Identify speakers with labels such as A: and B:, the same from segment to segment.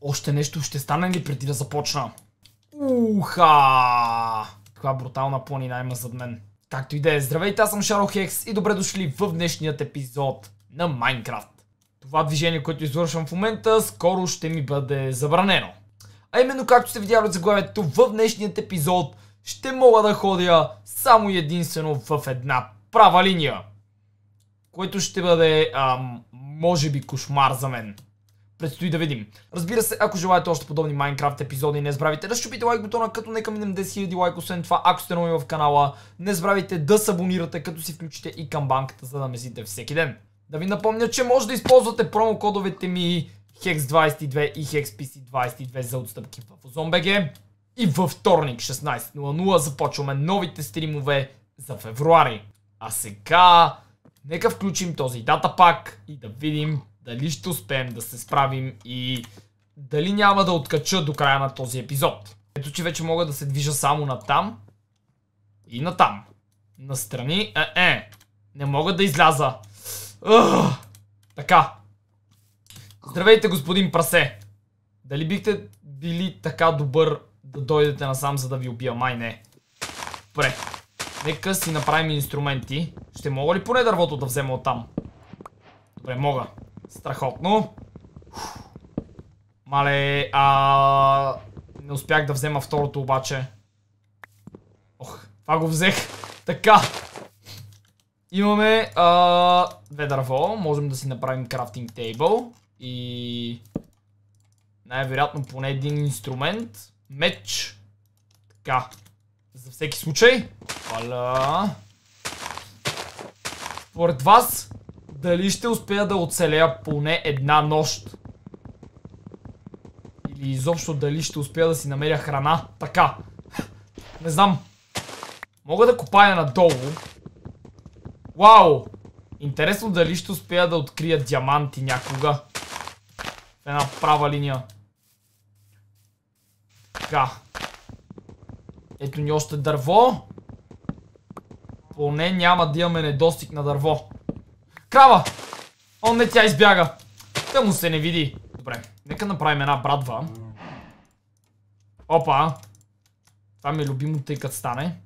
A: Още нещо ще стане ли преди да започна? Уха! Каква брутална планина има зад мен. Както и да е, здравейте, аз съм Шаро Хекс и добре дошли в днешният епизод на Майнкрафт. Това движение, което извършвам в момента, скоро ще ми бъде забранено. А именно както сте видяли от заглавието, в днешният епизод ще мога да ходя само единствено в една права линия. Което ще бъде, ам, може би, кошмар за мен. Предстои да видим. Разбира се, ако желаете още подобни Minecraft епизоди, не забравяйте да щупите лайк бутона, като нека минем 10 000 лайк. Освен това, ако сте нови в канала, не забравяйте да се абонирате, като си включите и камбанката, за да мезите всеки ден. Да ви напомня, че може да използвате промокодовете ми HEX22 и HEXPC22 за отстъпки в OZONBG. И във вторник 16.00 започваме новите стримове за февруари. А сега, нека включим този датапак и да видим дали ще успеем да се справим и дали няма да откача до края на този епизод. Ето, че вече мога да се движа само на там и на там. Настрани, е, е, не мога да изляза. Ух, така. Здравейте, господин Прасе. Дали бихте били така добър да дойдете насам, за да ви убия? Май не. Добре. Нека си направим инструменти. Ще мога ли поне дървото да взема оттам? Добре, мога. Страхотно. Мале, а... Не успях да взема второто обаче. Ох, това го взех. Така. Имаме а, две дърво. Можем да си направим крафтинг тейбъл. И... Най-вероятно поне един инструмент. Меч. Така. За всеки случай. Вала. Поред вас, дали ще успея да оцелея поне една нощ? Или изобщо дали ще успея да си намеря храна? Така. Не знам. Мога да копая надолу. Вау! Интересно дали ще успея да открия диаманти някога. В една права линия. Така. Ето ни още дърво. Поне няма да имаме недостиг на дърво. Крава! О, не, тя избяга. Тя му се не види. Добре, нека направим една братва. Опа. Това ми е любимо, тъй като стане.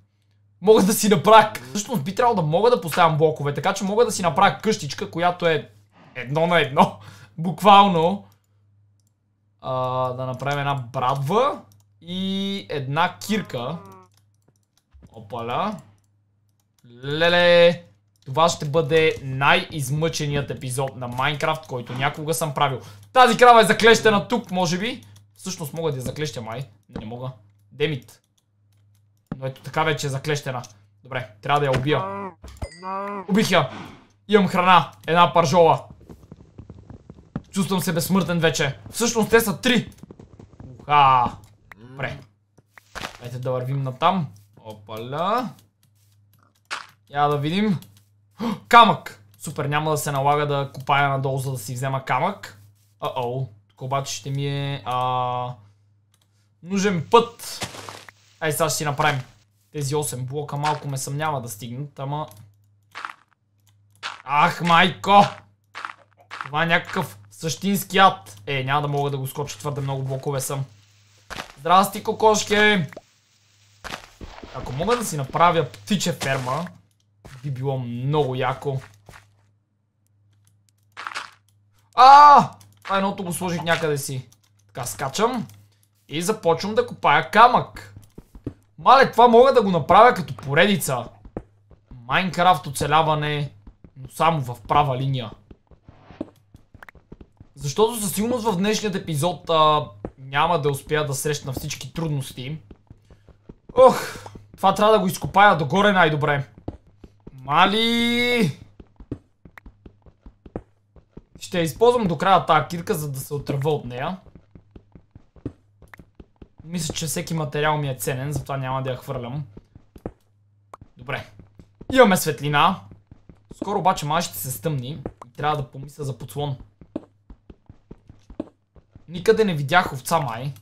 A: Мога да си направя... Всъщност би трябвало да мога да поставям блокове, така че мога да си направя къщичка, която е едно на едно. Буквално. А, да направим една братва и една кирка. Опаля. Леле! Това ще бъде най-измъченият епизод на Майнкрафт, който някога съм правил. Тази крава е заклещена тук, може би. Всъщност мога да я заклеща, май. Не мога. Демит. Но ето така вече е заклещена. Добре, трябва да я убия. Убих я. Имам храна. Една паржола. Чувствам се безсмъртен вече. Всъщност те са три. Уха. Добре. Дайте да вървим натам. Опаля. Я да видим. Камък! Супер, няма да се налага да копая надолу, за да си взема камък. А-оу. Тук обаче ще ми е... А... Нужен път. Ай, сега ще си направим. Тези 8 блока малко ме съмнява да стигнат, ама... Ах, майко! Това е някакъв същински ад. Е, няма да мога да го скоча, твърде много блокове съм. Здрасти, кокошки! Ако мога да си направя птиче ферма, би било много яко. А! А едното го сложих някъде си. Така скачам и започвам да копая камък. Мале, това мога да го направя като поредица. Майнкрафт оцеляване, но само в права линия. Защото със сигурност в днешният епизод а, няма да успея да срещна всички трудности. Ох, това трябва да го изкопая догоре най-добре. Мали! Ще използвам до края тази кирка, за да се отрва от нея. Мисля, че всеки материал ми е ценен, затова няма да я хвърлям. Добре. Имаме светлина. Скоро обаче май ще се стъмни и трябва да помисля за подслон. Никъде не видях овца май.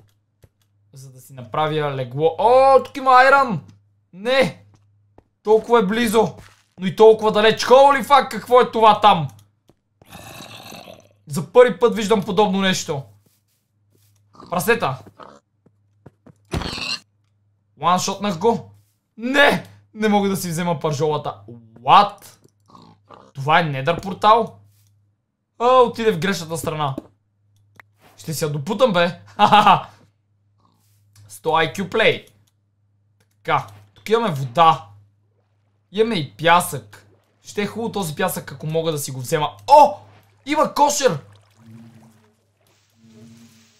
A: За да си направя легло. О, тук има айран! Не! Толкова е близо! Но и толкова далеч. Холи фак, какво е това там? За първи път виждам подобно нещо. Прасета. Ланшотнах го. Не! Не мога да си взема пържолата. What? Това е недър портал? А, отиде в грешната страна. Ще си я допутам, бе. Ха-ха-ха. 100 IQ play. Така. Тук имаме вода. Имаме и пясък. Ще е хубаво този пясък, ако мога да си го взема. О! Има кошер!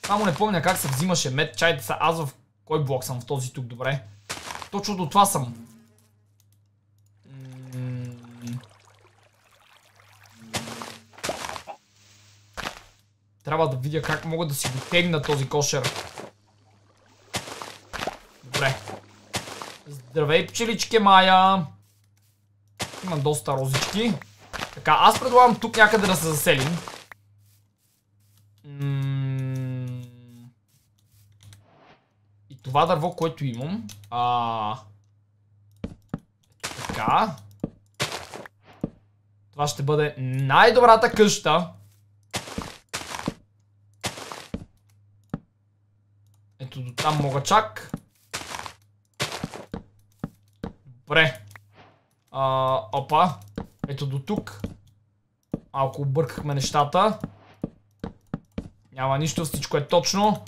A: Само не помня как се взимаше мед. Чайте са аз в кой блок съм в този тук, добре. Точно до това съм. Трябва да видя как мога да си го тегна този кошер. Добре. Здравей, пчелички, Майя! Има доста розички. Така, аз предлагам тук някъде да се заселим. И това дърво, което имам. А... Така. Това ще бъде най-добрата къща. Ето до там мога чак. Добре. А, опа. Ето до тук. Малко объркахме нещата. Няма нищо, всичко е точно.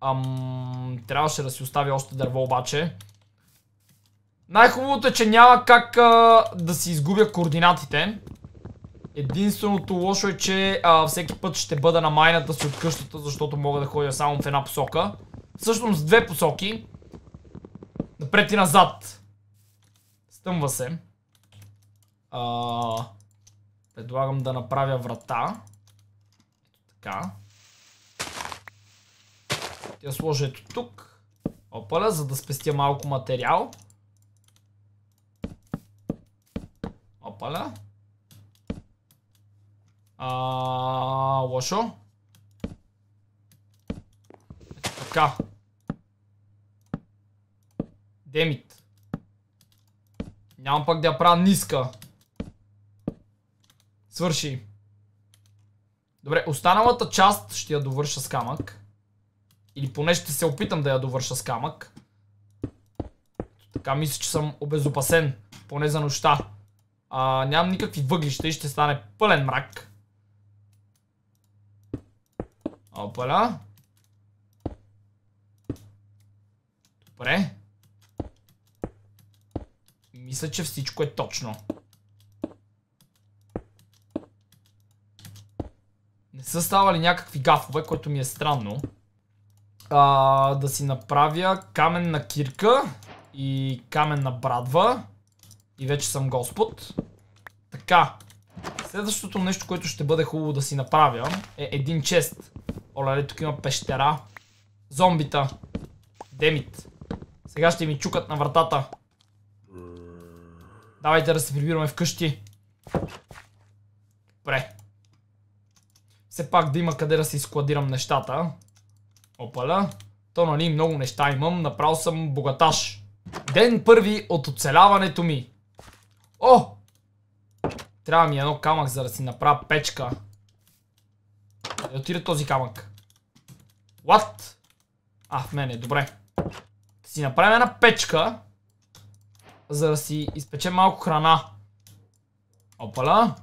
A: Ам, трябваше да си оставя още дърво обаче. Най-хубавото е, че няма как а, да си изгубя координатите. Единственото лошо е, че а, всеки път ще бъда на майната си от къщата, защото мога да ходя само в една посока. Всъщност две посоки. Напред и назад. Стъмва се. А, предлагам да направя врата. Ето така. Тя сложа ето тук. Опаля, за да спестя малко материал. Опаля. А, лошо. Ето така. Демит. Нямам пък да я правя ниска. Свърши. Добре, останалата част ще я довърша с камък. Или поне ще се опитам да я довърша с камък. Така мисля, че съм обезопасен. Поне за нощта. А, нямам никакви въглища и ще стане пълен мрак. Опаля. Добре. Мисля, че всичко е точно. са ставали някакви гафове, което ми е странно. А, да си направя каменна кирка и каменна брадва. И вече съм господ. Така. Следващото нещо, което ще бъде хубаво да си направя е един чест. Оле, тук има пещера. Зомбита. Демит. Сега ще ми чукат на вратата. Давайте да се прибираме вкъщи. Добре все пак да има къде да си складирам нещата. Опаля. То нали много неща имам, направо съм богаташ. Ден първи от оцеляването ми. О! Трябва ми едно камък, за да си направя печка. Да отиде този камък. What? А, в мене, е. добре. Да си направим една печка, за да си изпечем малко храна. Опаля.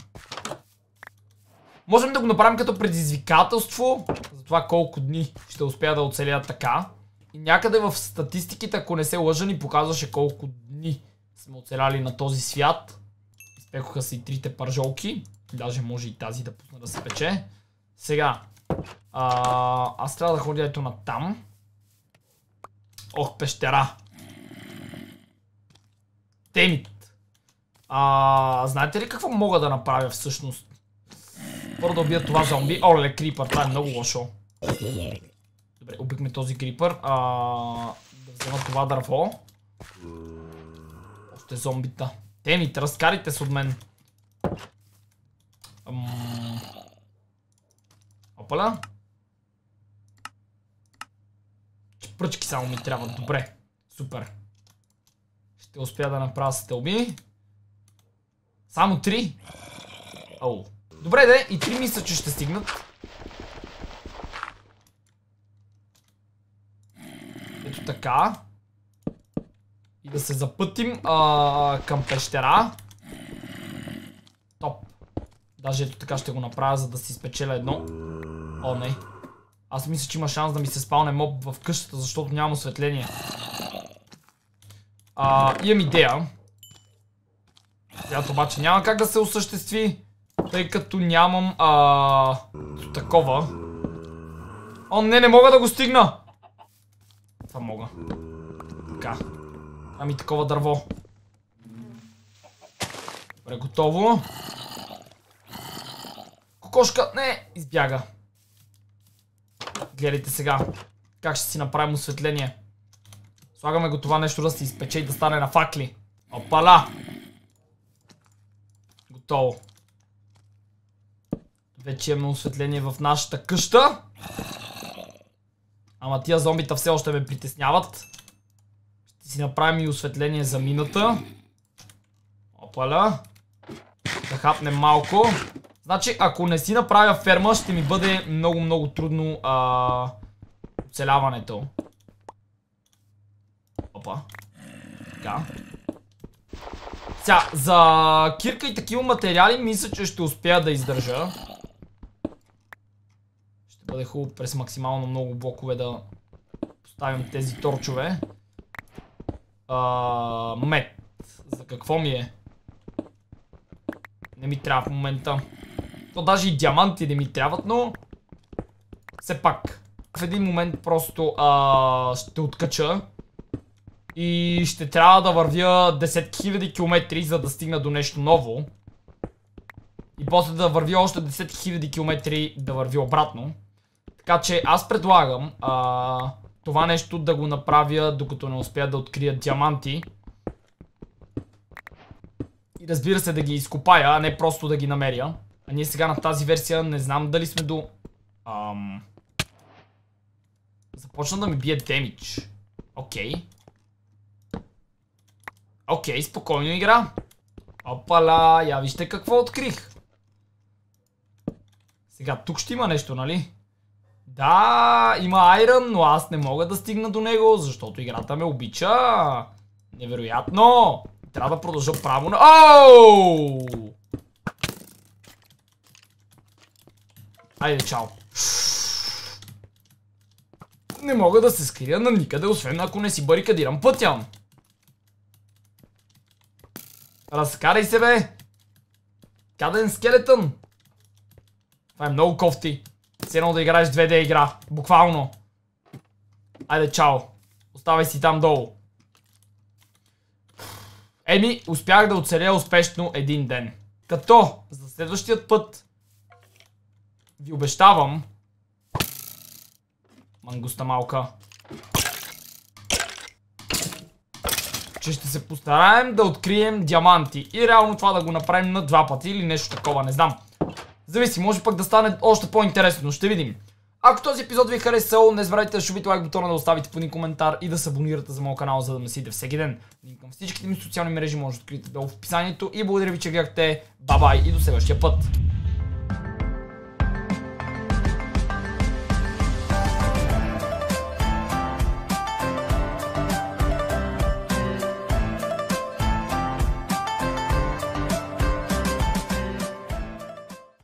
A: Можем да го направим като предизвикателство за това колко дни ще успея да оцеля така. И някъде в статистиките, ако не се лъжа, ни показваше колко дни сме оцеляли на този свят. Изпекоха се и трите пържолки. Даже може и тази да пусна да се пече. Сега, а, аз трябва да ходя ето на там. Ох, пещера. Темит. А, знаете ли какво мога да направя всъщност? Първо да убия това зомби. Оле, крипър, това е много лошо. Добре, убихме този крипър. А, да взема това дърво. Още зомбита. Те ми, разкарите с от мен. Опала. Опаля. Пръчки само ми трябва. Добре. Супер. Ще успя да направя стълби. Само три? Ау. Добре, да и три мисля, че ще стигнат. Ето така. И да се запътим а, към пещера. Топ. Даже ето така ще го направя, за да си спечеля едно. О, не. Аз мисля, че има шанс да ми се спалне моб в къщата, защото нямам осветление. А, имам идея. Която обаче няма как да се осъществи. Тъй като нямам а, такова. О, не, не мога да го стигна. Това мога. Така. Ами такова дърво. Добре, готово. Кокошка, не, избяга. Гледайте сега. Как ще си направим осветление. Слагаме го това нещо да се изпече и да стане на факли. Опала! Готово. Вече имаме осветление в нашата къща. Ама тия зомбита все още ме притесняват. Ще си направим и осветление за мината. Опаля. Да хапнем малко. Значи, ако не си направя ферма, ще ми бъде много-много трудно а... оцеляването. Опа. Така. Сега, за кирка и такива материали мисля, че ще успея да издържа е хубаво през максимално много блокове да поставим тези торчове. А, мед. За какво ми е? Не ми трябва в момента. То даже и диаманти не ми трябват, но... Все пак. В един момент просто а, ще откача. И ще трябва да вървя 10 хиляди километри, за да стигна до нещо ново. И после да вървя още 10 000 километри да върви обратно. Така че аз предлагам а, това нещо да го направя, докато не успея да открия диаманти. И разбира се да ги изкопая, а не просто да ги намеря. А ние сега на тази версия не знам дали сме до... Ам... Започна да ми бие демидж. Окей. Okay. Окей, okay, спокойно игра. Опала, я вижте какво открих. Сега тук ще има нещо, нали? Да, има Айрън, но аз не мога да стигна до него, защото играта ме обича. Невероятно! Трябва да продължа право на... Оу! Айде, чао. Не мога да се скрия на никъде, освен ако не си барикадирам пътя. Разкарай се, бе! Каден скелетън! Това е много кофти. Все едно да играеш 2D игра. Буквално. Айде, чао. Оставай си там долу. Еми, успях да оцеля успешно един ден. Като за следващият път ви обещавам мангуста малка че ще се постараем да открием диаманти и реално това да го направим на два пъти или нещо такова, не знам. Зависи, може пък да стане още по-интересно. Ще видим. Ако този епизод ви е харесал, не забравяйте да шубите лайк бутона, да оставите по един коментар и да се абонирате за моят канал, за да ме сидите всеки ден. Линк към всичките ми социални мрежи може да откриете долу в описанието и благодаря ви, че гледахте. Бабай и до следващия път!